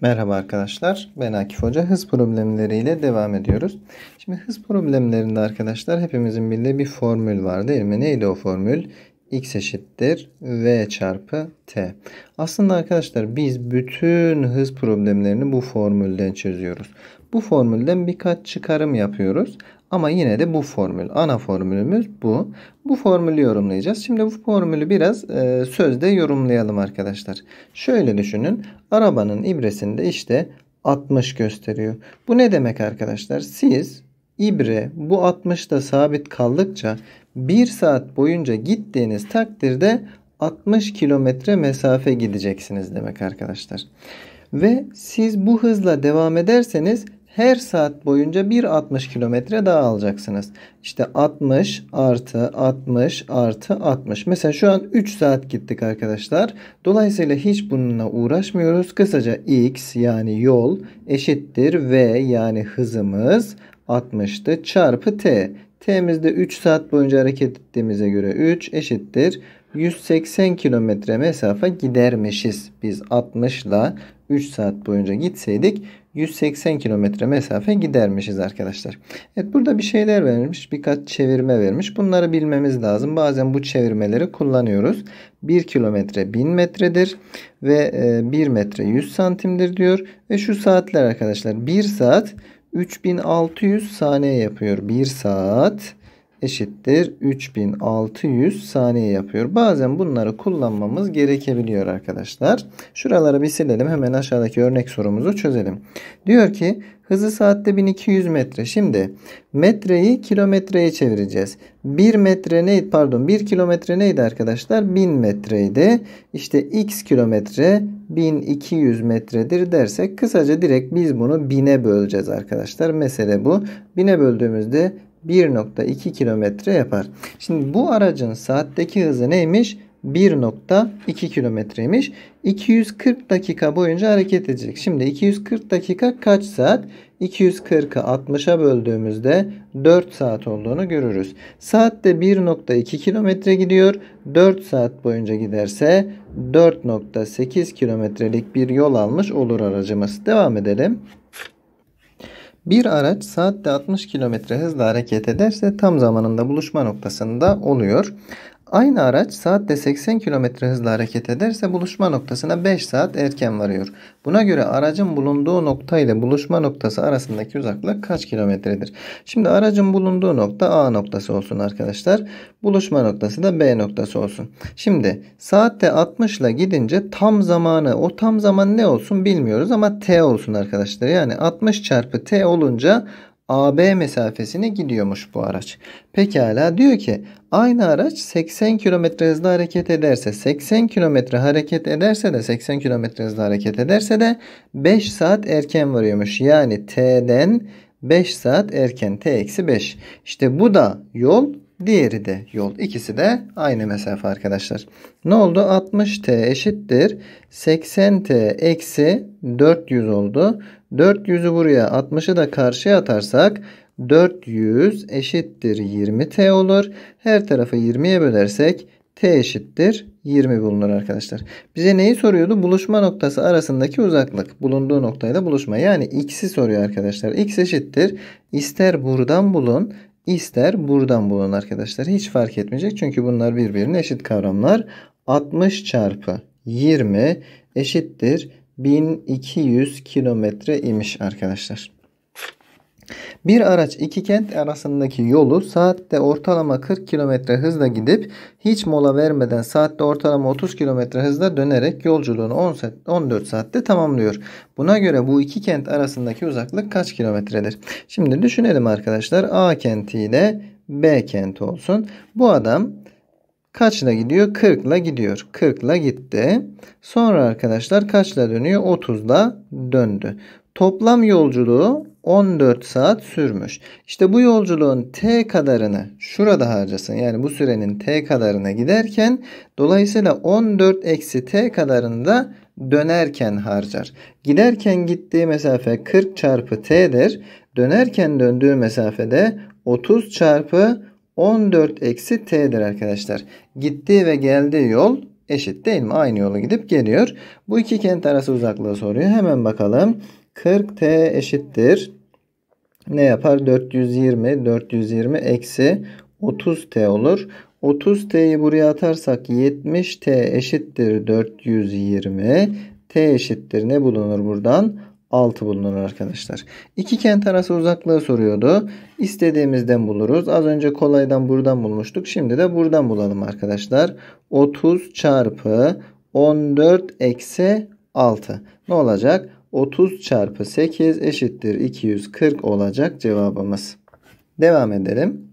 Merhaba arkadaşlar. Ben Akif Hoca. Hız problemleriyle devam ediyoruz. Şimdi hız problemlerinde arkadaşlar hepimizin bildiği bir formül var değil mi? Neydi o formül? x eşittir v çarpı t. Aslında arkadaşlar biz bütün hız problemlerini bu formülden çözüyoruz. Bu formülden birkaç çıkarım yapıyoruz. Ama yine de bu formül ana formülümüz bu. Bu formülü yorumlayacağız. Şimdi bu formülü biraz e, sözde yorumlayalım arkadaşlar. Şöyle düşünün. Arabanın ibresinde işte 60 gösteriyor. Bu ne demek arkadaşlar? Siz ibre bu 60'da sabit kaldıkça 1 saat boyunca gittiğiniz takdirde 60 kilometre mesafe gideceksiniz demek arkadaşlar. Ve siz bu hızla devam ederseniz her saat boyunca 160 kilometre daha alacaksınız. İşte 60 artı 60 artı 60. Mesela şu an 3 saat gittik arkadaşlar. Dolayısıyla hiç bununla uğraşmıyoruz. Kısaca x yani yol eşittir v yani hızımız 60'tı çarpı t. T'mizde 3 saat boyunca hareket ettiğimize göre 3 eşittir 180 kilometre mesafe gidermişiz. Biz 60 ile 3 saat boyunca gitseydik 180 kilometre mesafe gidermişiz arkadaşlar. Evet burada bir şeyler vermiş. Birkaç çevirme vermiş. Bunları bilmemiz lazım. Bazen bu çevirmeleri kullanıyoruz. 1 kilometre 1000 metredir. Ve 1 e, metre 100 santimdir diyor. Ve şu saatler arkadaşlar. 1 saat 3600 saniye yapıyor. 1 saat eşittir 3600 saniye yapıyor. Bazen bunları kullanmamız gerekebiliyor arkadaşlar. Şuraları bir silelim. Hemen aşağıdaki örnek sorumuzu çözelim. Diyor ki hızı saatte 1200 metre. Şimdi metreyi kilometreye çevireceğiz. 1 metre neydi? Pardon 1 kilometre neydi arkadaşlar? 1000 metreydi. İşte x kilometre 1200 metredir dersek kısaca direkt biz bunu 1000'e böleceğiz arkadaşlar. Mesele bu. 1000'e böldüğümüzde 1.2 kilometre yapar. Şimdi bu aracın saatteki hızı neymiş? 1.2 kilometreymiş. 240 dakika boyunca hareket edecek. Şimdi 240 dakika kaç saat? 240'ı 60'a böldüğümüzde 4 saat olduğunu görürüz. Saatte 1.2 kilometre gidiyor. 4 saat boyunca giderse 4.8 kilometrelik bir yol almış olur aracımız. Devam edelim. Bir araç saatte 60 km hızla hareket ederse tam zamanında buluşma noktasında oluyor. Aynı araç saatte 80 km hızla hareket ederse buluşma noktasına 5 saat erken varıyor. Buna göre aracın bulunduğu nokta ile buluşma noktası arasındaki uzaklık kaç kilometredir? Şimdi aracın bulunduğu nokta A noktası olsun arkadaşlar. Buluşma noktası da B noktası olsun. Şimdi saatte 60 ile gidince tam zamanı o tam zaman ne olsun bilmiyoruz ama T olsun arkadaşlar. Yani 60 çarpı T olunca AB mesafesine gidiyormuş bu araç. Pekala diyor ki aynı araç 80 km hızla hareket ederse 80 km hareket ederse de 80 km hızla hareket ederse de 5 saat erken varıyormuş. Yani T'den 5 saat erken T-5. İşte bu da yol Diğeri de yol. İkisi de aynı mesafe arkadaşlar. Ne oldu? 60t eşittir. 80t eksi 400 oldu. 400'ü buraya 60'ı da karşıya atarsak 400 eşittir 20t olur. Her tarafı 20'ye bölersek t eşittir 20 bulunur arkadaşlar. Bize neyi soruyordu? Buluşma noktası arasındaki uzaklık. Bulunduğu noktayla buluşma. Yani x'i soruyor arkadaşlar. x eşittir. İster buradan bulun ister buradan bulun arkadaşlar. Hiç fark etmeyecek. Çünkü bunlar birbirine eşit kavramlar. 60 çarpı 20 eşittir 1200 kilometre imiş arkadaşlar. Bir araç iki kent arasındaki yolu saatte ortalama 40 kilometre hızla gidip hiç mola vermeden saatte ortalama 30 kilometre hızla dönerek yolculuğunu 14 saatte tamamlıyor. Buna göre bu iki kent arasındaki uzaklık kaç kilometredir? Şimdi düşünelim arkadaşlar A kenti ile B kenti olsun. Bu adam Kaçla gidiyor? 40 ile gidiyor. 40 ile gitti. Sonra arkadaşlar kaçla dönüyor? 30 ile döndü. Toplam yolculuğu 14 saat sürmüş. İşte bu yolculuğun T kadarını şurada harcasın. Yani bu sürenin T kadarına giderken dolayısıyla 14 eksi T kadarını da dönerken harcar. Giderken gittiği mesafe 40 çarpı T'dir. Dönerken döndüğü mesafede 30 çarpı 14 eksi t'dir arkadaşlar. Gittiği ve geldiği yol eşit değil mi? Aynı yolu gidip geliyor. Bu iki kent arası uzaklığı soruyor. Hemen bakalım. 40t eşittir. Ne yapar? 420. 420 eksi 30t olur. 30t'yi buraya atarsak 70t eşittir 420. t eşittir ne bulunur buradan? 6 bulunur arkadaşlar. İki kent arası uzaklığı soruyordu. İstediğimizden buluruz. Az önce kolaydan buradan bulmuştuk. Şimdi de buradan bulalım arkadaşlar. 30 çarpı 14 eksi 6. Ne olacak? 30 çarpı 8 eşittir 240 olacak cevabımız. Devam edelim.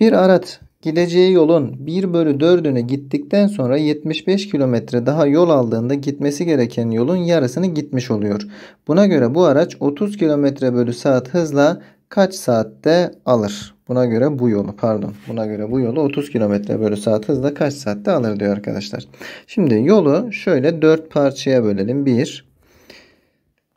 Bir araç Gideceği yolun 1 bölü 4'ünü gittikten sonra 75 kilometre daha yol aldığında gitmesi gereken yolun yarısını gitmiş oluyor. Buna göre bu araç 30 kilometre bölü saat hızla kaç saatte alır? Buna göre bu yolu pardon buna göre bu yolu 30 kilometre bölü saat hızla kaç saatte alır diyor arkadaşlar. Şimdi yolu şöyle 4 parçaya bölelim. 1,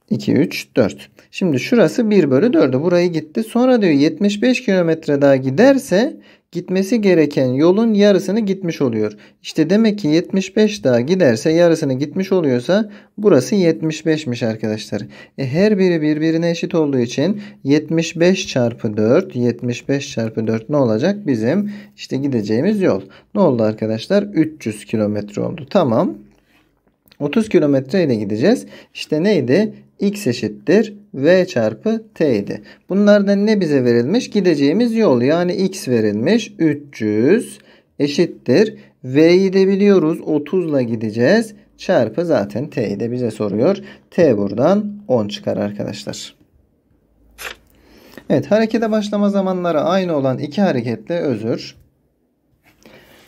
2, 3, 4. Şimdi şurası 1 bölü 4'ü burayı gitti. Sonra diyor 75 kilometre daha giderse gitmesi gereken yolun yarısını gitmiş oluyor. İşte demek ki 75 daha giderse yarısını gitmiş oluyorsa burası 75'miş arkadaşlar. E her biri birbirine eşit olduğu için 75 çarpı 4 75 çarpı 4 ne olacak? Bizim işte gideceğimiz yol. Ne oldu arkadaşlar? 300 kilometre oldu. Tamam. 30 kilometre ile gideceğiz. İşte neydi? x eşittir v çarpı t idi. Bunlardan ne bize verilmiş? Gideceğimiz yol yani x verilmiş 300 eşittir. V'yi de biliyoruz 30 ile gideceğiz. Çarpı zaten t'yi de bize soruyor. T buradan 10 çıkar arkadaşlar. Evet harekete başlama zamanları aynı olan iki hareketle özür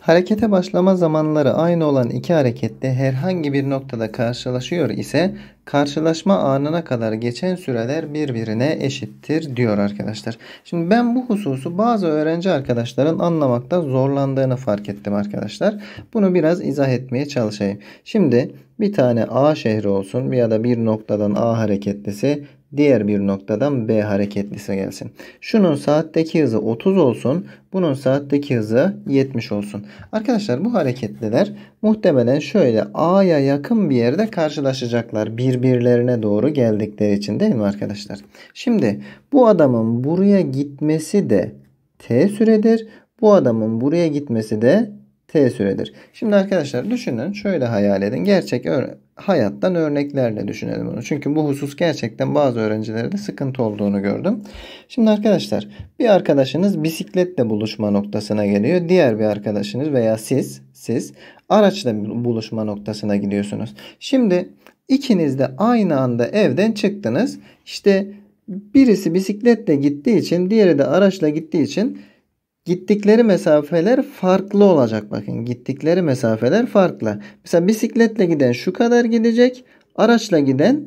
Harekete başlama zamanları aynı olan iki harekette herhangi bir noktada karşılaşıyor ise karşılaşma anına kadar geçen süreler birbirine eşittir diyor arkadaşlar. Şimdi ben bu hususu bazı öğrenci arkadaşların anlamakta zorlandığını fark ettim arkadaşlar. Bunu biraz izah etmeye çalışayım. Şimdi bir tane A şehri olsun ya da bir noktadan A hareketlisi Diğer bir noktadan B hareketlisi gelsin. Şunun saatteki hızı 30 olsun. Bunun saatteki hızı 70 olsun. Arkadaşlar bu hareketliler muhtemelen şöyle A'ya yakın bir yerde karşılaşacaklar. Birbirlerine doğru geldikleri için değil mi arkadaşlar? Şimdi bu adamın buraya gitmesi de T süredir. Bu adamın buraya gitmesi de t süredir. Şimdi arkadaşlar düşünün şöyle hayal edin. Gerçek hayattan örneklerle düşünelim bunu. Çünkü bu husus gerçekten bazı öğrencilere de sıkıntı olduğunu gördüm. Şimdi arkadaşlar bir arkadaşınız bisikletle buluşma noktasına geliyor. Diğer bir arkadaşınız veya siz siz araçla buluşma noktasına gidiyorsunuz. Şimdi ikiniz de aynı anda evden çıktınız. İşte birisi bisikletle gittiği için diğeri de araçla gittiği için Gittikleri mesafeler farklı olacak bakın. Gittikleri mesafeler farklı. Mesela bisikletle giden şu kadar gidecek. Araçla giden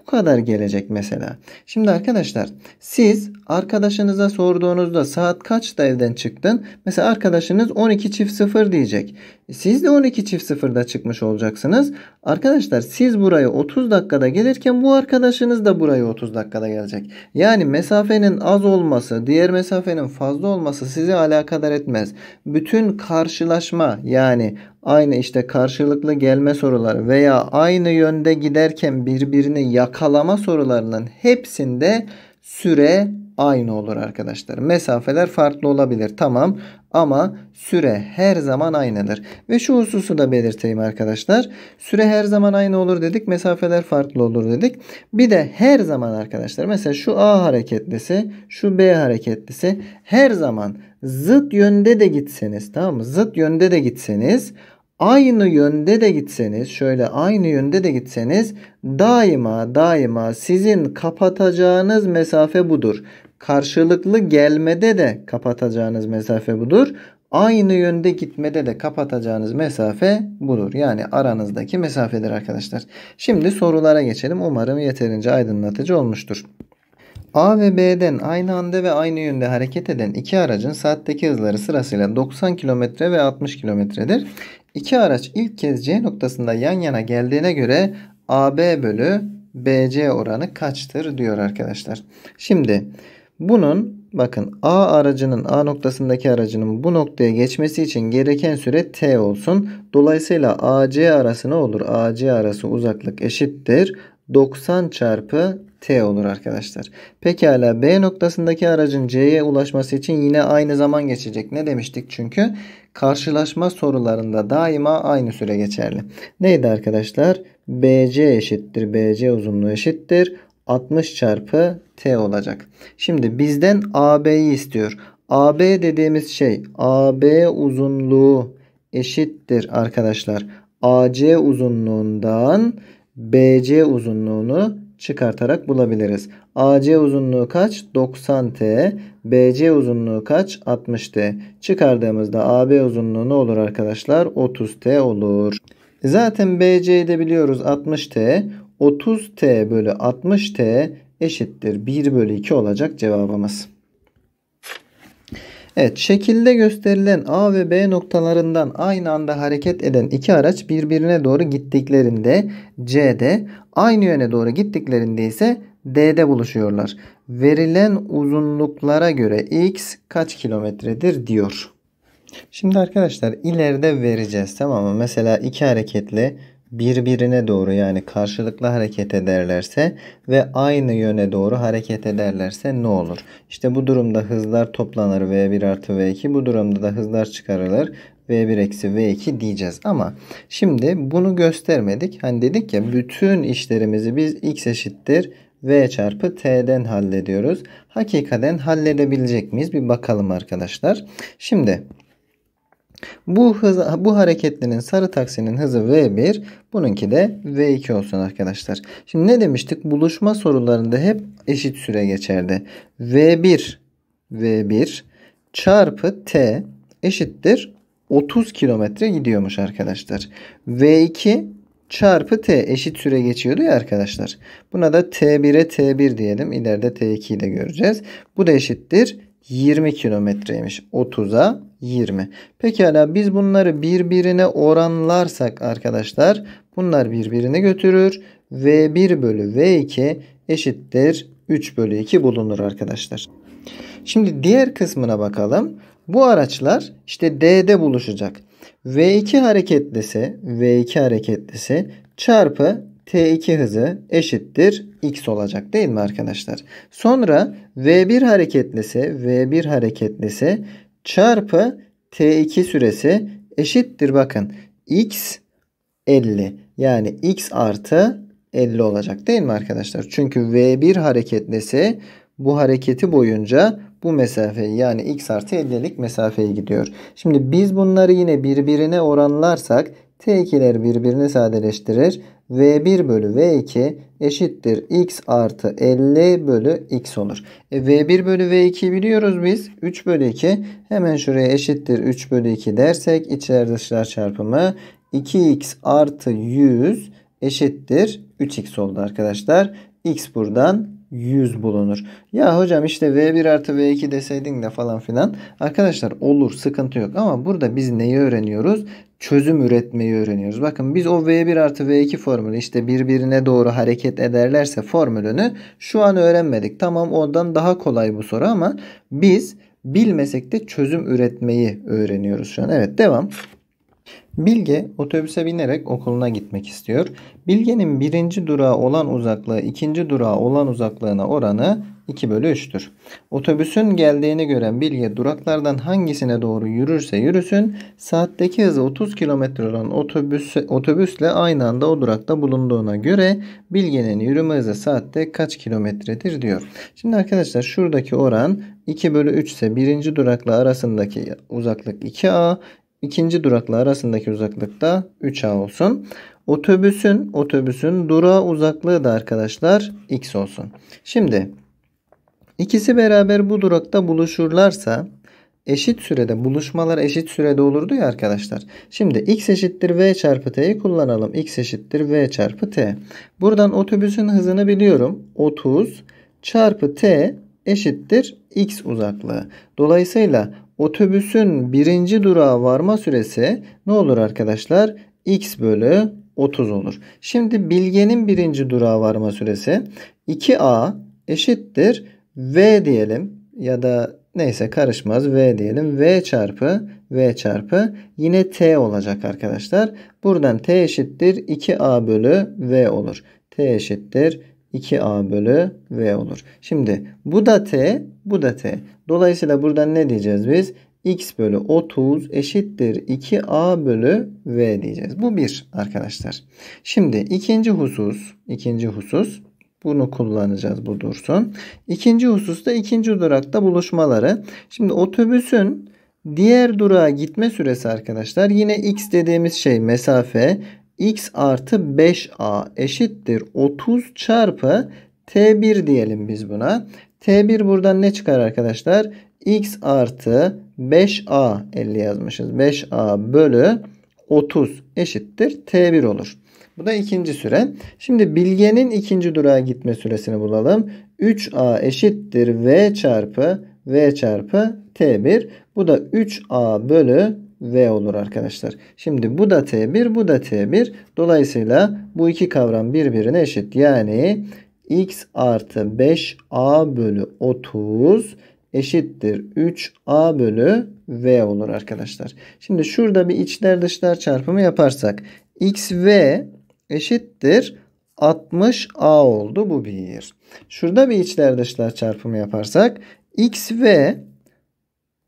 bu kadar gelecek mesela. Şimdi arkadaşlar siz Arkadaşınıza sorduğunuzda saat kaçta evden çıktın? Mesela arkadaşınız 12 çift 0 diyecek. E, siz de 12 çift 0'da çıkmış olacaksınız. Arkadaşlar siz buraya 30 dakikada gelirken bu arkadaşınız da buraya 30 dakikada gelecek. Yani mesafenin az olması, diğer mesafenin fazla olması sizi alakadar etmez. Bütün karşılaşma yani aynı işte karşılıklı gelme soruları veya aynı yönde giderken birbirini yakalama sorularının hepsinde süre aynı olur arkadaşlar. Mesafeler farklı olabilir tamam ama süre her zaman aynıdır. Ve şu hususu da belirteyim arkadaşlar. Süre her zaman aynı olur dedik. Mesafeler farklı olur dedik. Bir de her zaman arkadaşlar mesela şu A hareketlisi şu B hareketlisi her zaman zıt yönde de gitseniz tamam mı? Zıt yönde de gitseniz aynı yönde de gitseniz şöyle aynı yönde de gitseniz daima daima sizin kapatacağınız mesafe budur. Karşılıklı gelmede de kapatacağınız mesafe budur. Aynı yönde gitmede de kapatacağınız mesafe budur. Yani aranızdaki mesafedir arkadaşlar. Şimdi sorulara geçelim. Umarım yeterince aydınlatıcı olmuştur. A ve B'den aynı anda ve aynı yönde hareket eden iki aracın saatteki hızları sırasıyla 90 km ve 60 km'dir. İki araç ilk kez C noktasında yan yana geldiğine göre AB bölü BC oranı kaçtır diyor arkadaşlar. Şimdi bunun bakın A aracının A noktasındaki aracının bu noktaya geçmesi için gereken süre T olsun. Dolayısıyla AC arası ne olur? AC arası uzaklık eşittir. 90 çarpı T olur arkadaşlar. Pekala B noktasındaki aracın C'ye ulaşması için yine aynı zaman geçecek. Ne demiştik çünkü? Karşılaşma sorularında daima aynı süre geçerli. Neydi arkadaşlar? BC eşittir. BC uzunluğu eşittir. 60 çarpı t olacak. Şimdi bizden AB'yi istiyor. AB dediğimiz şey AB uzunluğu eşittir arkadaşlar. AC uzunluğundan BC uzunluğunu çıkartarak bulabiliriz. AC uzunluğu kaç? 90T. BC uzunluğu kaç? 60T. Çıkardığımızda AB uzunluğu ne olur arkadaşlar? 30T olur. E zaten BC'yi de biliyoruz 60T. 30t bölü 60t eşittir 1 bölü 2 olacak cevabımız. Evet şekilde gösterilen A ve B noktalarından aynı anda hareket eden iki araç birbirine doğru gittiklerinde C'de aynı yöne doğru gittiklerinde ise D'de buluşuyorlar. Verilen uzunluklara göre X kaç kilometredir diyor. Şimdi arkadaşlar ileride vereceğiz tamam mı? Mesela iki hareketli birbirine doğru yani karşılıklı hareket ederlerse ve aynı yöne doğru hareket ederlerse ne olur? İşte bu durumda hızlar toplanır V1 artı V2 bu durumda da hızlar çıkarılır V1 eksi V2 diyeceğiz. Ama şimdi bunu göstermedik. Hani dedik ya bütün işlerimizi biz x eşittir V çarpı T'den hallediyoruz. Hakikaten halledebilecek miyiz? Bir bakalım arkadaşlar. Şimdi bu hız, bu hareketlerin sarı taksinin hızı V1, bununki de V2 olsun arkadaşlar. Şimdi ne demiştik? Buluşma sorularında hep eşit süre geçerdi. V1 V1 çarpı T eşittir 30 kilometre gidiyormuş arkadaşlar. V2 çarpı T eşit süre geçiyordu ya arkadaşlar. Buna da T1'e T1 diyelim. İleride T2'yi de göreceğiz. Bu da eşittir 20 kilometreymiş. 30'a 20. Pekala biz bunları birbirine oranlarsak arkadaşlar bunlar birbirine götürür. V1 bölü V2 eşittir 3 bölü 2 bulunur arkadaşlar. Şimdi diğer kısmına bakalım. Bu araçlar işte D'de buluşacak. V2 hareketlisi V2 hareketlisi çarpı T2 hızı eşittir X olacak değil mi arkadaşlar? Sonra V1 hareketlisi V1 hareketlisi çarpı T2 süresi eşittir bakın X 50 yani X artı 50 olacak değil mi arkadaşlar? Çünkü V1 hareketlisi bu hareketi boyunca bu mesafeyi yani x artı 50'lik mesafeyi gidiyor. Şimdi biz bunları yine birbirine oranlarsak t2'ler birbirini sadeleştirir V1 bölü V2 eşittir x artı 50 bölü x olur. E, V1 bölü V2 biliyoruz biz. 3 bölü 2 hemen şuraya eşittir 3 bölü 2 dersek içler dışlar çarpımı 2x artı 100 eşittir 3x oldu arkadaşlar. x buradan 100 bulunur. Ya hocam işte V1 artı V2 deseydin de falan filan. Arkadaşlar olur sıkıntı yok ama burada biz neyi öğreniyoruz? çözüm üretmeyi öğreniyoruz. Bakın biz o V1 artı V2 formülü işte birbirine doğru hareket ederlerse formülünü şu an öğrenmedik. Tamam ondan daha kolay bu soru ama biz bilmesek de çözüm üretmeyi öğreniyoruz şu an. Evet devam. Bilge otobüse binerek okuluna gitmek istiyor. Bilge'nin birinci durağı olan uzaklığı ikinci durağı olan uzaklığına oranı 2 bölü 3'tür. Otobüsün geldiğini gören Bilge duraklardan hangisine doğru yürürse yürüsün saatteki hızı 30 km olan otobüs, otobüsle aynı anda o durakta bulunduğuna göre Bilge'nin yürüme hızı saatte kaç kilometredir diyor. Şimdi arkadaşlar şuradaki oran 2 bölü 3 ise birinci durakla arasındaki uzaklık 2A, ikinci durakla arasındaki uzaklıkta 3A olsun. Otobüsün otobüsün durağa uzaklığı da arkadaşlar x olsun. Şimdi ikisi beraber bu durakta buluşurlarsa eşit sürede buluşmalar eşit sürede olurdu ya arkadaşlar. Şimdi x eşittir v çarpı t'yi kullanalım. x eşittir v çarpı t. Buradan otobüsün hızını biliyorum. 30 çarpı t eşittir x uzaklığı. Dolayısıyla Otobüsün birinci durağa varma süresi ne olur arkadaşlar? X bölü 30 olur. Şimdi Bilge'nin birinci durağa varma süresi 2A eşittir V diyelim ya da neyse karışmaz V diyelim. V çarpı V çarpı yine T olacak arkadaşlar. Buradan T eşittir 2A bölü V olur. T eşittir 2a bölü v olur. Şimdi bu da t, bu da t. Dolayısıyla buradan ne diyeceğiz biz? x bölü 30 eşittir 2a bölü v diyeceğiz. Bu bir arkadaşlar. Şimdi ikinci husus, ikinci husus bunu kullanacağız bu dursun. İkinci hususta ikinci durakta buluşmaları. Şimdi otobüsün diğer durağa gitme süresi arkadaşlar yine x dediğimiz şey mesafe x artı 5a eşittir 30 çarpı t1 diyelim biz buna. t1 buradan ne çıkar arkadaşlar? x artı 5a 50 yazmışız. 5a bölü 30 eşittir t1 olur. Bu da ikinci süre. Şimdi bilgenin ikinci durağa gitme süresini bulalım. 3a eşittir v çarpı v çarpı t1. Bu da 3a bölü V olur arkadaşlar. Şimdi bu da T1 bu da T1. Dolayısıyla bu iki kavram birbirine eşit. Yani x artı 5a bölü 30 eşittir 3a bölü v olur arkadaşlar. Şimdi şurada bir içler dışlar çarpımı yaparsak xv eşittir 60a oldu bu bir. Şurada bir içler dışlar çarpımı yaparsak xv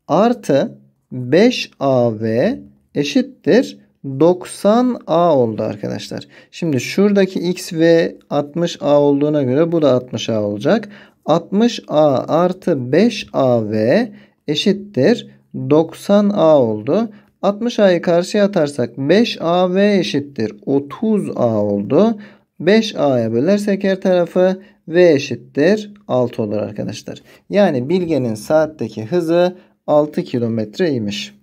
artı 5AV eşittir 90A oldu arkadaşlar. Şimdi şuradaki X ve 60A olduğuna göre bu da 60A olacak. 60A artı 5AV eşittir 90A oldu. 60A'yı karşıya atarsak 5AV eşittir 30A oldu. 5A'ya bölersek her tarafı V eşittir 6 olur arkadaşlar. Yani bilgenin saatteki hızı 6 kilometreymiş.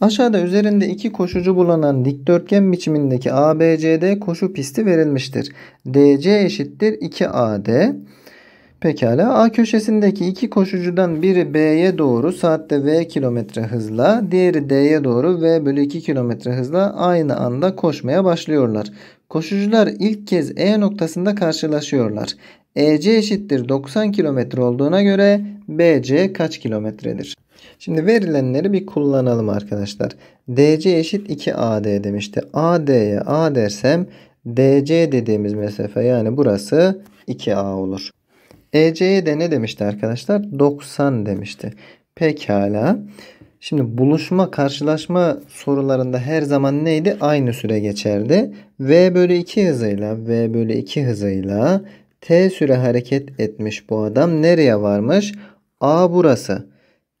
Aşağıda üzerinde iki koşucu bulunan dikdörtgen biçimindeki ABCD koşu pisti verilmiştir. DC eşittir 2AD. Pekala A köşesindeki iki koşucudan biri B'ye doğru saatte V kilometre hızla diğeri D'ye doğru V bölü 2 kilometre hızla aynı anda koşmaya başlıyorlar. Koşucular ilk kez E noktasında karşılaşıyorlar. EC eşittir 90 kilometre olduğuna göre BC kaç kilometredir? Şimdi verilenleri bir kullanalım arkadaşlar. DC eşit 2AD demişti. AD'ye A dersem DC dediğimiz mesafe yani burası 2A olur. EC'ye de ne demişti arkadaşlar? 90 demişti. Pekala. Şimdi buluşma karşılaşma sorularında her zaman neydi? Aynı süre geçerdi. V bölü 2 hızıyla V bölü 2 hızıyla T süre hareket etmiş bu adam. Nereye varmış? A burası.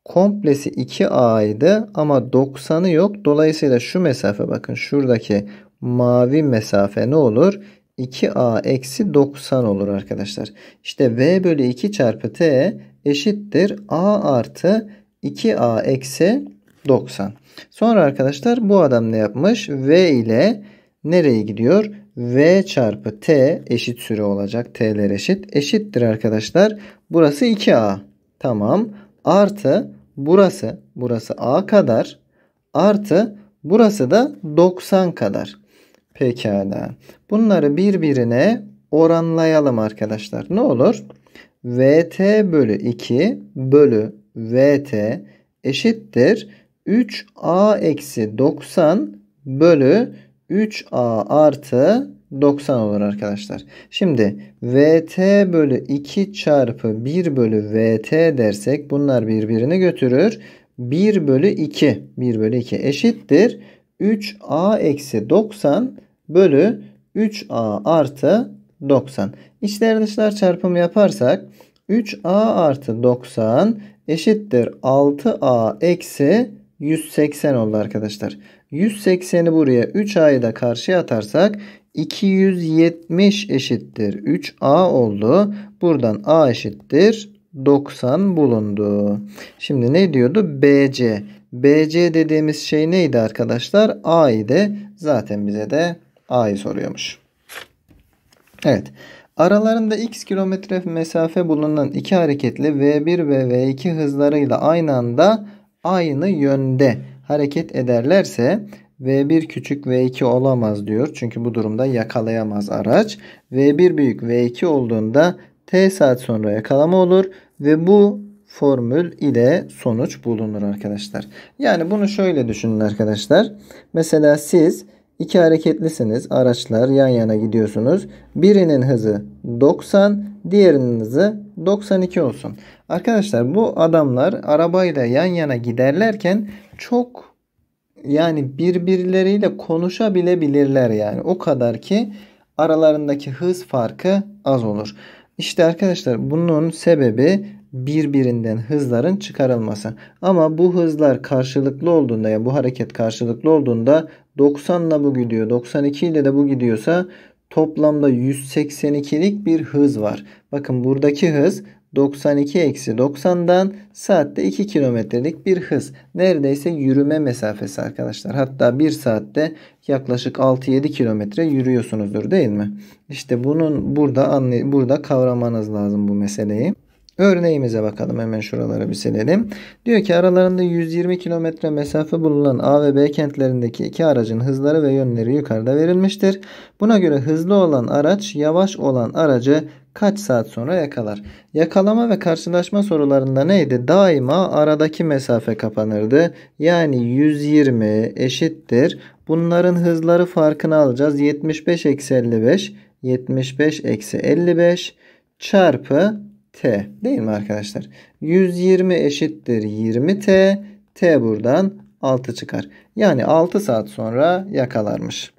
Komplesi 2A idi ama 90'ı yok. Dolayısıyla şu mesafe bakın şuradaki mavi mesafe ne olur? 2A eksi 90 olur arkadaşlar. İşte V bölü 2 çarpı T eşittir A artı 2A eksi 90. Sonra arkadaşlar bu adam ne yapmış? V ile nereye gidiyor? V çarpı T eşit süre olacak. T'ler eşit. Eşittir arkadaşlar. Burası 2A. Tamam. Artı burası. Burası A kadar. Artı burası da 90 kadar. Pekala. Bunları birbirine oranlayalım arkadaşlar. Ne olur? VT bölü 2 bölü VT eşittir. 3A eksi 90 bölü 3a artı 90 olur arkadaşlar. Şimdi vt bölü 2 çarpı 1 bölü vt dersek bunlar birbirini götürür. 1 bölü 2 1 bölü 2 eşittir. 3a eksi 90 bölü 3a artı 90. İçler dışlar çarpımı yaparsak 3a artı 90 eşittir 6a eksi 180 oldu arkadaşlar. 180'i buraya 3a'yı da karşıya atarsak 270 eşittir 3a oldu. Buradan a eşittir 90 bulundu. Şimdi ne diyordu? BC. BC dediğimiz şey neydi arkadaşlar? A idi. Zaten bize de A'yı soruyormuş. Evet. Aralarında x kilometre mesafe bulunan iki hareketli V1 ve V2 hızlarıyla aynı anda aynı yönde hareket ederlerse V1 küçük V2 olamaz diyor. Çünkü bu durumda yakalayamaz araç. V1 büyük V2 olduğunda T saat sonra yakalama olur ve bu formül ile sonuç bulunur arkadaşlar. Yani bunu şöyle düşünün arkadaşlar. Mesela siz iki hareketlisiniz. Araçlar yan yana gidiyorsunuz. Birinin hızı 90, diğerinin hızı 92 olsun. Arkadaşlar bu adamlar arabayla yan yana giderlerken çok yani birbirleriyle konuşabilebilirler yani. O kadar ki aralarındaki hız farkı az olur. İşte arkadaşlar bunun sebebi birbirinden hızların çıkarılması. Ama bu hızlar karşılıklı olduğunda ya yani bu hareket karşılıklı olduğunda 90 ile bu gidiyor 92 ile de bu gidiyorsa toplamda 182'lik bir hız var. Bakın buradaki hız 92 eksi 90'dan saatte 2 kilometrelik bir hız. Neredeyse yürüme mesafesi arkadaşlar. Hatta 1 saatte yaklaşık 6-7 kilometre yürüyorsunuzdur değil mi? İşte bunun burada burada kavramanız lazım bu meseleyi. Örneğimize bakalım hemen şuralara bir silelim. Diyor ki aralarında 120 km mesafe bulunan A ve B kentlerindeki iki aracın hızları ve yönleri yukarıda verilmiştir. Buna göre hızlı olan araç yavaş olan aracı kaç saat sonra yakalar? Yakalama ve karşılaşma sorularında neydi? Daima aradaki mesafe kapanırdı. Yani 120 eşittir. Bunların hızları farkını alacağız. 75 eksi 55 75 eksi 55 çarpı t değil mi arkadaşlar? 120 eşittir 20t. T buradan 6 çıkar. Yani 6 saat sonra yakalarmış.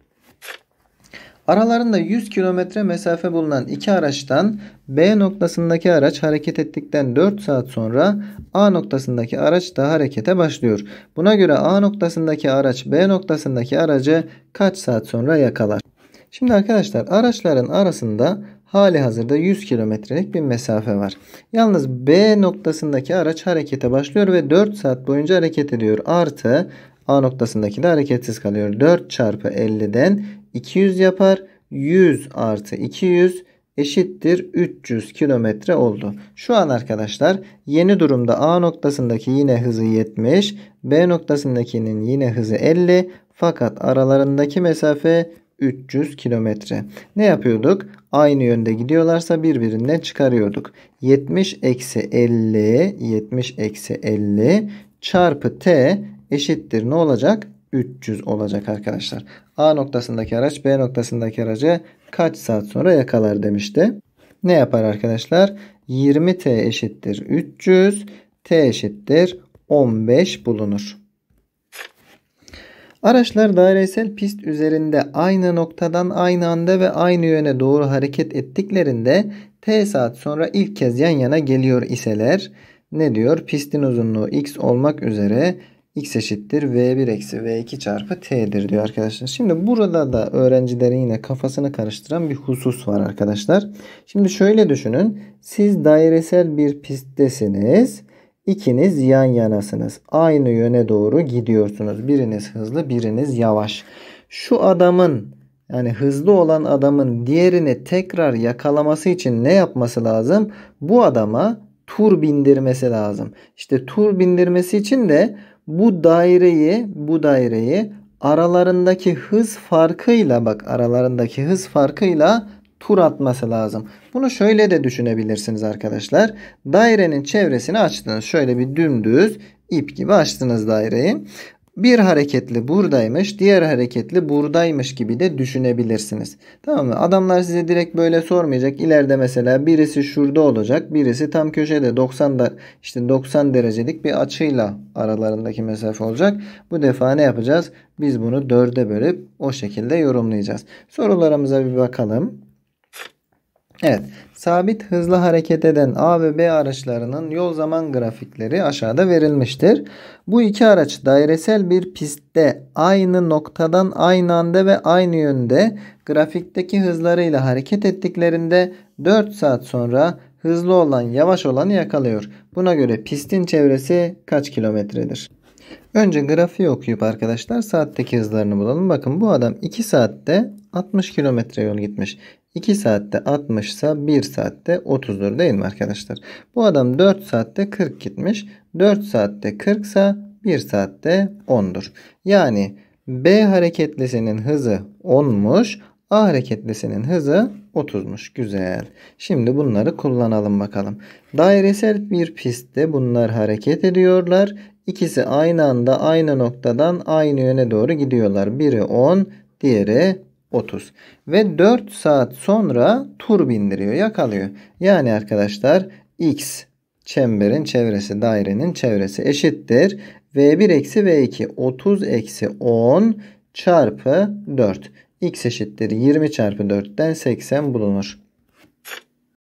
Aralarında 100 kilometre mesafe bulunan iki araçtan B noktasındaki araç hareket ettikten 4 saat sonra A noktasındaki araç da harekete başlıyor. Buna göre A noktasındaki araç B noktasındaki aracı kaç saat sonra yakalar? Şimdi arkadaşlar araçların arasında Hali hazırda 100 kilometrelik bir mesafe var. Yalnız B noktasındaki araç harekete başlıyor ve 4 saat boyunca hareket ediyor. Artı A noktasındaki de hareketsiz kalıyor. 4 çarpı 50'den 200 yapar. 100 artı 200 eşittir 300 kilometre oldu. Şu an arkadaşlar yeni durumda A noktasındaki yine hızı 70, B noktasındakinin yine hızı 50 fakat aralarındaki mesafe 300 kilometre. Ne yapıyorduk? Aynı yönde gidiyorlarsa birbirinden çıkarıyorduk. 70 eksi 50 70 eksi 50 çarpı t eşittir ne olacak? 300 olacak arkadaşlar. A noktasındaki araç B noktasındaki araca kaç saat sonra yakalar demişti. Ne yapar arkadaşlar? 20t eşittir 300 t eşittir 15 bulunur. Araçlar dairesel pist üzerinde aynı noktadan aynı anda ve aynı yöne doğru hareket ettiklerinde t saat sonra ilk kez yan yana geliyor iseler ne diyor? Pistin uzunluğu x olmak üzere x eşittir v1 eksi v2 çarpı t'dir diyor arkadaşlar. Şimdi burada da öğrencilerin yine kafasını karıştıran bir husus var arkadaşlar. Şimdi şöyle düşünün. Siz dairesel bir pisttesiniz. İkiniz yan yanasınız. Aynı yöne doğru gidiyorsunuz. Biriniz hızlı, biriniz yavaş. Şu adamın yani hızlı olan adamın diğerini tekrar yakalaması için ne yapması lazım? Bu adama tur bindirmesi lazım. İşte tur bindirmesi için de bu daireyi, bu daireyi aralarındaki hız farkıyla bak aralarındaki hız farkıyla tur atması lazım. Bunu şöyle de düşünebilirsiniz arkadaşlar. Dairenin çevresini açtınız. Şöyle bir dümdüz ip gibi açtınız daireyi. Bir hareketli buradaymış, diğer hareketli buradaymış gibi de düşünebilirsiniz. Tamam mı? Adamlar size direkt böyle sormayacak. İleride mesela birisi şurada olacak, birisi tam köşede 90 da işte 90 derecelik bir açıyla aralarındaki mesafe olacak. Bu defa ne yapacağız? Biz bunu dörde bölüp o şekilde yorumlayacağız. Sorularımıza bir bakalım. Evet, sabit hızlı hareket eden A ve B araçlarının yol zaman grafikleri aşağıda verilmiştir. Bu iki araç dairesel bir pistte aynı noktadan aynı anda ve aynı yönde grafikteki hızlarıyla hareket ettiklerinde 4 saat sonra hızlı olan yavaş olanı yakalıyor. Buna göre pistin çevresi kaç kilometredir? Önce grafiği okuyup arkadaşlar saatteki hızlarını bulalım. Bakın bu adam 2 saatte 60 kilometre yol gitmiş. 2 saatte 60 ise 1 saatte 30'dur değil mi arkadaşlar? Bu adam 4 saatte 40 gitmiş. 4 saatte 40 ise 1 saatte 10'dur. Yani B hareketlisinin hızı 10'muş. A hareketlisinin hızı 30'muş. Güzel. Şimdi bunları kullanalım bakalım. Dairesel bir pistte bunlar hareket ediyorlar. İkisi aynı anda aynı noktadan aynı yöne doğru gidiyorlar. Biri 10, diğeri 30. Ve 4 saat sonra tur bindiriyor, yakalıyor. Yani arkadaşlar x çemberin çevresi, dairenin çevresi eşittir. V1 eksi V2 30 eksi 10 çarpı 4. X eşittir 20 çarpı 4'ten 80 bulunur.